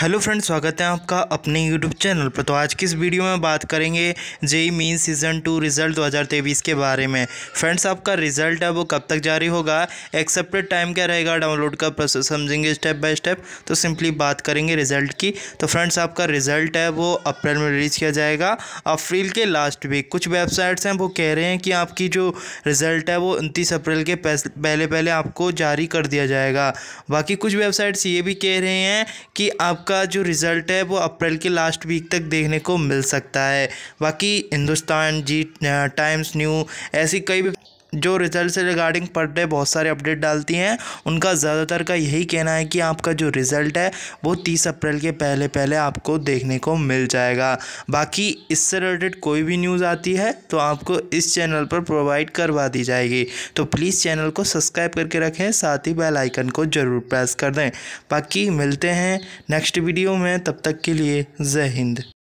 hello friends स्वागत है आपका अपने यूट्यूब चैनल पर तो आज की इस वीडियो में बात करेंगे JEE Main season two result 2023 के बारे में फ्रेंड्स आपका रिज़ल्ट है वो कब तक जारी होगा एक्सेप्टेड टाइम क्या रहेगा डाउनलोड का प्रोसेस समझेंगे स्टेप बाय स्टेप तो सिंपली बात करेंगे रिज़ल्ट की तो फ्रेंड्स आपका रिज़ल्ट है वो अप्रैल में रिलीज़ किया जाएगा अप्रैल के लास्ट वीक कुछ वेबसाइट्स हैं वो कह रहे हैं कि आपकी जो रिज़ल्ट है वो उनतीस अप्रैल के पहले पहले आपको जारी कर दिया जाएगा बाकी कुछ वेबसाइट्स ये भी कह रहे हैं कि आप आपका जो रिज़ल्ट है वो अप्रैल के लास्ट वीक तक देखने को मिल सकता है बाकी हिंदुस्तान जी टाइम्स न्यू ऐसी कई भी जो रिज़ल्ट से रिगार्डिंग पर डे बहुत सारे अपडेट डालती हैं उनका ज़्यादातर का यही कहना है कि आपका जो रिज़ल्ट है वो तीस अप्रैल के पहले पहले आपको देखने को मिल जाएगा बाकी इससे रिलेटेड कोई भी न्यूज़ आती है तो आपको इस चैनल पर प्रोवाइड करवा दी जाएगी तो प्लीज़ चैनल को सब्सक्राइब करके रखें साथ ही बेलाइकन को ज़रूर प्रेस कर दें बाकी मिलते हैं नेक्स्ट वीडियो में तब तक के लिए जय हिंद